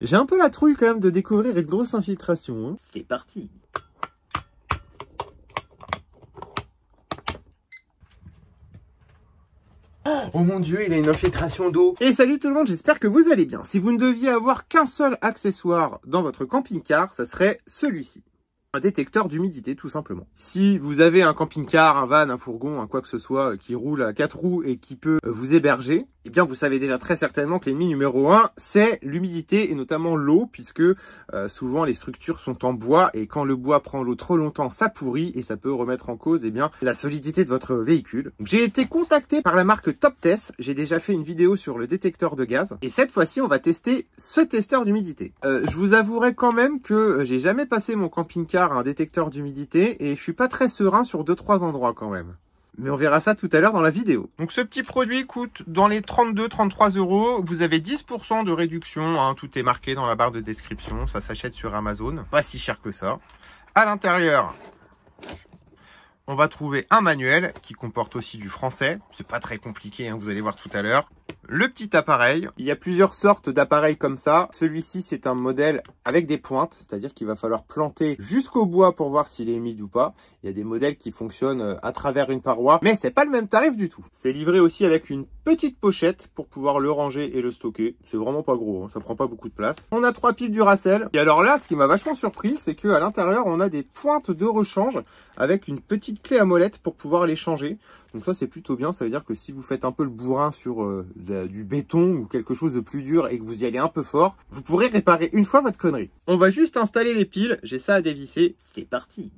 J'ai un peu la trouille quand même de découvrir une grosse infiltration. Hein. C'est parti ah, Oh mon dieu, il a une infiltration d'eau Et salut tout le monde, j'espère que vous allez bien. Si vous ne deviez avoir qu'un seul accessoire dans votre camping-car, ça serait celui-ci détecteur d'humidité tout simplement. Si vous avez un camping-car, un van, un fourgon, un quoi que ce soit euh, qui roule à quatre roues et qui peut euh, vous héberger, eh bien vous savez déjà très certainement que l'ennemi numéro un, c'est l'humidité et notamment l'eau, puisque euh, souvent les structures sont en bois et quand le bois prend l'eau trop longtemps, ça pourrit et ça peut remettre en cause eh bien la solidité de votre véhicule. J'ai été contacté par la marque TopTest, j'ai déjà fait une vidéo sur le détecteur de gaz et cette fois-ci on va tester ce testeur d'humidité. je vous avouerai quand même que j'ai jamais passé mon camping-car un détecteur d'humidité et je suis pas très serein sur deux trois endroits quand même. Mais on verra ça tout à l'heure dans la vidéo. Donc ce petit produit coûte dans les 32-33 euros. Vous avez 10% de réduction. Hein. tout est marqué dans la barre de description. Ça s'achète sur Amazon. Pas si cher que ça. À l'intérieur, on va trouver un manuel qui comporte aussi du français. C'est pas très compliqué, hein, vous allez voir tout à l'heure le petit appareil. Il y a plusieurs sortes d'appareils comme ça. Celui-ci, c'est un modèle avec des pointes, c'est-à-dire qu'il va falloir planter jusqu'au bois pour voir s'il est mid ou pas. Il y a des modèles qui fonctionnent euh, à travers une paroi, mais c'est pas le même tarif du tout. C'est livré aussi avec une petite pochette pour pouvoir le ranger et le stocker. C'est vraiment pas gros, ça hein. ça prend pas beaucoup de place. On a trois piles Duracell. Et alors là, ce qui m'a vachement surpris, c'est qu'à l'intérieur, on a des pointes de rechange avec une petite clé à molette pour pouvoir les changer. Donc ça, c'est plutôt bien. Ça veut dire que si vous faites un peu le bourrin sur euh, du béton ou quelque chose de plus dur et que vous y allez un peu fort, vous pourrez réparer une fois votre connerie. On va juste installer les piles. J'ai ça à dévisser. C'est parti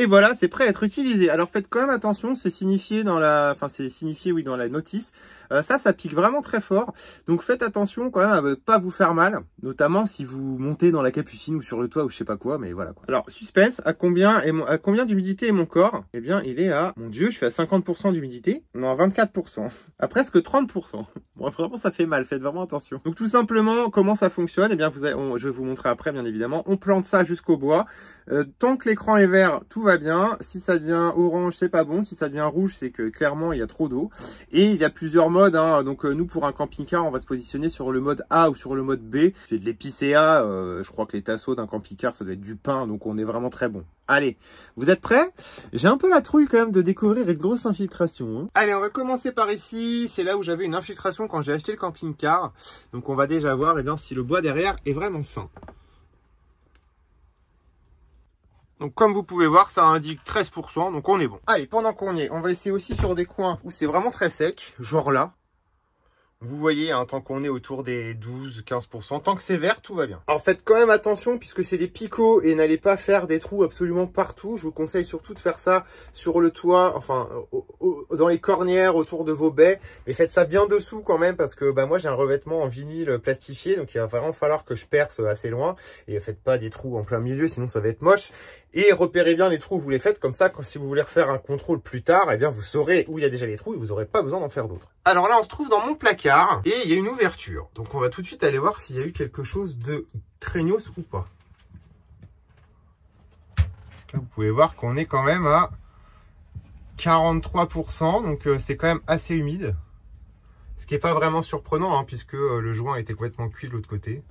Et voilà, c'est prêt à être utilisé. Alors faites quand même attention, c'est signifié dans la, enfin c'est signifié oui dans la notice. Euh, ça, ça pique vraiment très fort. Donc faites attention quand même à ne pas vous faire mal, notamment si vous montez dans la capucine ou sur le toit ou je sais pas quoi, mais voilà. Quoi. Alors suspense, à combien et à combien d'humidité est mon corps Eh bien, il est à, mon Dieu, je suis à 50% d'humidité. Non, à 24%, à presque 30%. Bon, vraiment, ça fait mal. Faites vraiment attention. Donc tout simplement, comment ça fonctionne Eh bien, vous, avez... je vais vous montrer après, bien évidemment. On plante ça jusqu'au bois. Euh, tant que l'écran est vert, tout va bien. Si ça devient orange, c'est pas bon. Si ça devient rouge, c'est que clairement, il y a trop d'eau. Et il y a plusieurs modes. Hein. Donc euh, nous, pour un camping-car, on va se positionner sur le mode A ou sur le mode B. C'est de l'épicéa. Euh, je crois que les tasseaux d'un camping-car, ça doit être du pain. Donc on est vraiment très bon. Allez, vous êtes prêts J'ai un peu la trouille quand même de découvrir une grosse infiltration. Hein. Allez, on va commencer par ici. C'est là où j'avais une infiltration quand j'ai acheté le camping-car. Donc on va déjà voir et eh bien, si le bois derrière est vraiment sain. Donc comme vous pouvez voir, ça indique 13%, donc on est bon. Allez, pendant qu'on y est, on va essayer aussi sur des coins où c'est vraiment très sec, genre là. Vous voyez, hein, tant qu'on est autour des 12-15%, tant que c'est vert, tout va bien. Alors faites quand même attention puisque c'est des picots et n'allez pas faire des trous absolument partout. Je vous conseille surtout de faire ça sur le toit, enfin dans les cornières autour de vos baies. Mais faites ça bien dessous quand même parce que bah, moi j'ai un revêtement en vinyle plastifié donc il va vraiment falloir que je perce assez loin. Et faites pas des trous en plein milieu sinon ça va être moche. Et repérez bien les trous, vous les faites comme ça, quand, si vous voulez refaire un contrôle plus tard, eh bien vous saurez où il y a déjà les trous et vous n'aurez pas besoin d'en faire d'autres. Alors là, on se trouve dans mon placard et il y a une ouverture. Donc on va tout de suite aller voir s'il y a eu quelque chose de craignos ou pas. vous pouvez voir qu'on est quand même à 43%, donc euh, c'est quand même assez humide. Ce qui n'est pas vraiment surprenant, hein, puisque euh, le joint était complètement cuit de l'autre côté.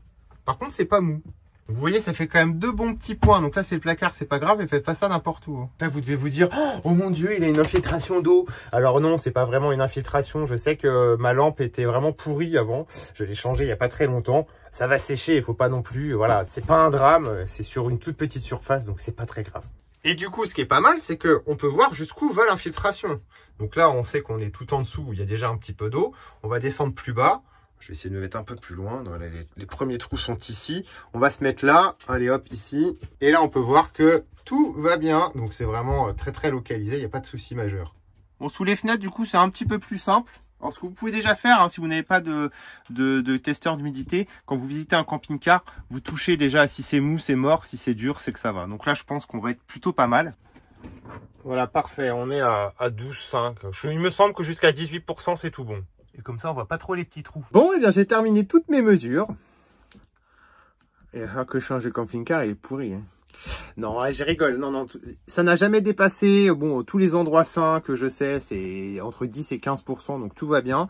Par contre, c'est pas mou. Vous voyez, ça fait quand même deux bons petits points. Donc là, c'est le placard, c'est pas grave, et faites pas ça n'importe où. Hein. Là, vous devez vous dire, oh, oh mon dieu, il a une infiltration d'eau. Alors non, c'est pas vraiment une infiltration. Je sais que euh, ma lampe était vraiment pourrie avant. Je l'ai changée il n'y a pas très longtemps. Ça va sécher, il faut pas non plus. Euh, voilà, c'est pas un drame. Euh, c'est sur une toute petite surface, donc c'est pas très grave. Et du coup, ce qui est pas mal, c'est que on peut voir jusqu'où va l'infiltration. Donc là, on sait qu'on est tout en dessous, il y a déjà un petit peu d'eau. On va descendre plus bas. Je vais essayer de me mettre un peu plus loin. les, premiers trous sont ici. On va se mettre là. Allez hop, ici. Et là, on peut voir que tout va bien. Donc, c'est vraiment euh, très, très localisé. Il n'y a pas de souci majeur. Bon, sous les fenêtres, du coup, c'est un petit peu plus simple. Alors, ce que vous pouvez déjà faire, hein, si vous n'avez pas de, de, testeur d'humidité, quand vous visitez un camping-car, vous touchez déjà si c'est mou, c'est mort, si c'est dur, c'est que ça va. Donc là, je pense qu'on va être plutôt pas mal. Voilà, parfait. On est à, à 12,5. Il me semble que jusqu'à 18%, c'est tout bon. Et comme ça, on voit pas trop les petits trous. Bon, et eh bien j'ai terminé toutes mes mesures. Et je ah, que changer camping-car, il est pourri. Hein. Non, je rigole. Non, non, ça n'a jamais dépassé. Bon, tous les endroits sains que je sais, c'est entre 10 et 15%, donc tout va bien.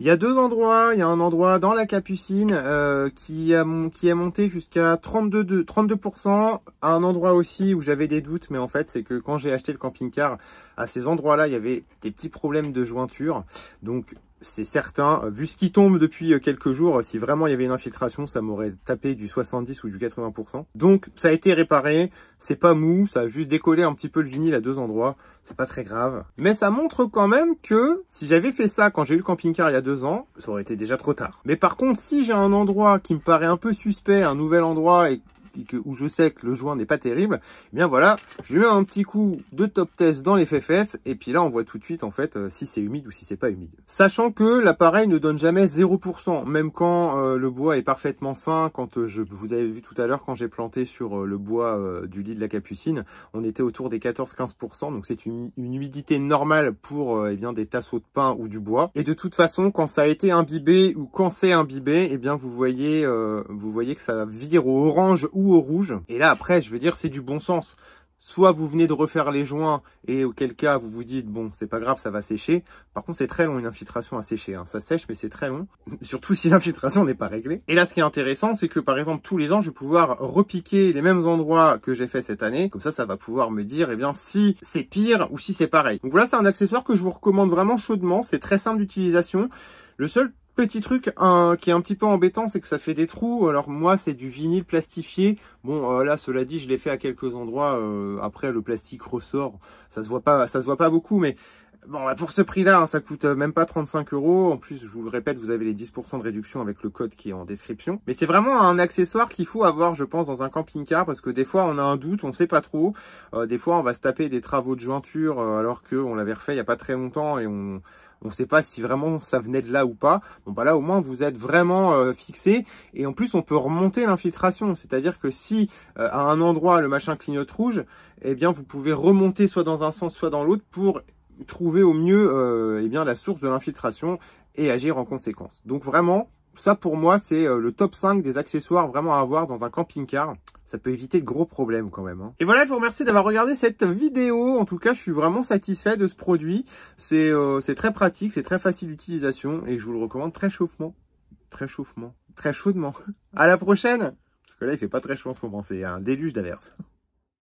Il y a deux endroits. Il y a un endroit dans la Capucine euh, qui, a, qui est monté jusqu'à 32, 32%. Un endroit aussi où j'avais des doutes, mais en fait, c'est que quand j'ai acheté le camping-car, à ces endroits-là, il y avait des petits problèmes de jointure. Donc, c'est certain. Vu ce qui tombe depuis euh, quelques jours, si vraiment il y avait une infiltration, ça m'aurait tapé du 70 ou du 80%. Donc ça a été réparé, c'est pas mou, ça a juste décollé un petit peu le vinyle à deux endroits, c'est pas très grave. Mais ça montre quand même que si j'avais fait ça quand j'ai eu le camping-car il y a deux ans, ça aurait été déjà trop tard. Mais par contre, si j'ai un endroit qui me paraît un peu suspect, un nouvel endroit, et où je sais que le joint n'est pas terrible, eh bien voilà, je lui mets un petit coup de top test dans les FFS et puis là on voit tout de suite en fait euh, si c'est humide ou si c'est pas humide. Sachant que l'appareil ne donne jamais 0%, même quand euh, le bois est parfaitement sain, quand euh, je vous avez vu tout à l'heure quand j'ai planté sur le bois du lit de la capucine, on était autour des 14-15%, donc c'est une, humidité normale pour eh bien des tasseaux de pain ou du bois. Et de toute façon, quand ça a été imbibé ou quand c'est imbibé, eh bien vous voyez, vous voyez que ça vire au orange ou au rouge. Et là, après, je veux dire, c'est du bon sens. Soit vous venez de refaire les joints et auquel cas vous vous dites bon c'est pas grave ça va sécher. Par contre c'est très long une infiltration à sécher, hein. ça sèche mais c'est très long. Surtout si l'infiltration n'est pas réglée. Et là ce qui est intéressant c'est que par exemple tous les ans je vais pouvoir repiquer les mêmes endroits que j'ai fait cette année. Comme ça ça va pouvoir me dire eh bien si c'est pire ou si c'est pareil. Donc voilà c'est un accessoire que je vous recommande vraiment chaudement, c'est très simple d'utilisation. Le seul Petit truc un qui est un petit peu embêtant, c'est que ça fait des trous. Alors moi, c'est du vinyle plastifié. Bon, euh, là, cela dit, je l'ai fait à quelques endroits. Euh, après, le plastique ressort. Ça se voit pas, ça se voit pas beaucoup, mais Bon, bah pour ce prix-là, hein, ça coûte euh, même pas 35 euros. En plus, je vous le répète, vous avez les 10% de réduction avec le code qui est en description. Mais c'est vraiment un accessoire qu'il faut avoir, je pense, dans un camping-car parce que des fois, on a un doute, on sait pas trop. Euh, des fois, on va se taper des travaux de jointure euh, alors qu'on l'avait refait il y a pas très longtemps et on ne sait pas si vraiment ça venait de là ou pas. Bon bah là au moins vous êtes vraiment euh, fixé et en plus on peut remonter l'infiltration, c'est-à-dire que si à un endroit le machin clignote rouge, eh bien vous pouvez remonter soit dans un sens soit dans l'autre pour trouver au mieux euh, eh bien, la source de l'infiltration et agir en conséquence. Donc vraiment, ça pour moi, c'est euh, le top 5 des accessoires vraiment à avoir dans un camping-car. Ça peut éviter de gros problèmes quand même. Hein. Et voilà, je vous remercie d'avoir regardé cette vidéo. En tout cas, je suis vraiment satisfait de ce produit. Euh, c'est très pratique, c'est très facile d'utilisation et je vous le recommande très chauffement. Très chauffement. Très chaudement. À la prochaine Parce que là, il fait pas très chaud en ce moment, c'est un déluge d'averse.